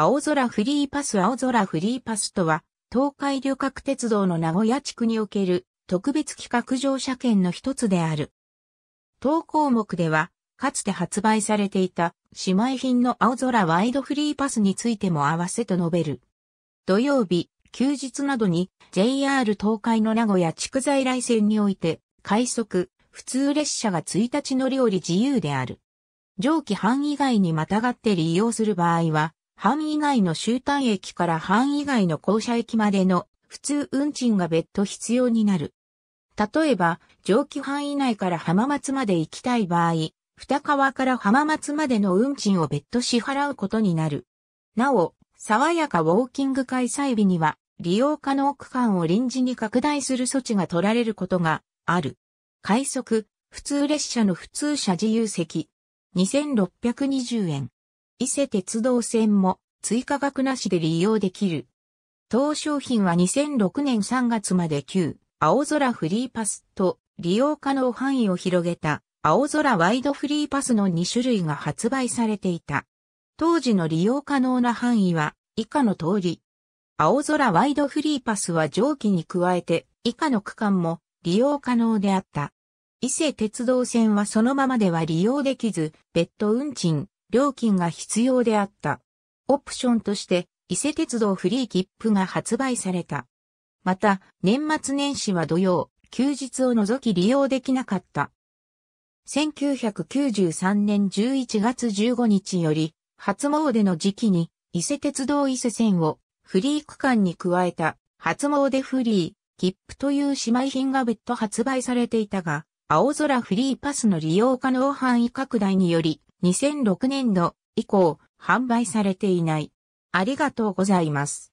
青空フリーパス青空フリーパスとは、東海旅客鉄道の名古屋地区における特別企画乗車券の一つである。当項目では、かつて発売されていた姉妹品の青空ワイドフリーパスについても合わせと述べる。土曜日、休日などに JR 東海の名古屋地区在来線において、快速、普通列車が1日乗り降り自由である。上記範以外にまたがって利用する場合は、範以外の終端駅から範以外の校舎駅までの普通運賃が別途必要になる。例えば、上記範囲内から浜松まで行きたい場合、二川から浜松までの運賃を別途支払うことになる。なお、爽やかウォーキング開催日には、利用可能区間を臨時に拡大する措置が取られることがある。快速、普通列車の普通車自由席、2620円。伊勢鉄道線も追加額なしで利用できる。当商品は2006年3月まで旧青空フリーパスと利用可能範囲を広げた青空ワイドフリーパスの2種類が発売されていた。当時の利用可能な範囲は以下の通り。青空ワイドフリーパスは蒸気に加えて以下の区間も利用可能であった。伊勢鉄道線はそのままでは利用できず、別途運賃、料金が必要であった。オプションとして、伊勢鉄道フリー切符が発売された。また、年末年始は土曜、休日を除き利用できなかった。1993年11月15日より、初詣の時期に、伊勢鉄道伊勢線をフリー区間に加えた、初詣フリー、切符という姉妹品が別途発売されていたが、青空フリーパスの利用可能範囲拡大により、2006年度以降販売されていない。ありがとうございます。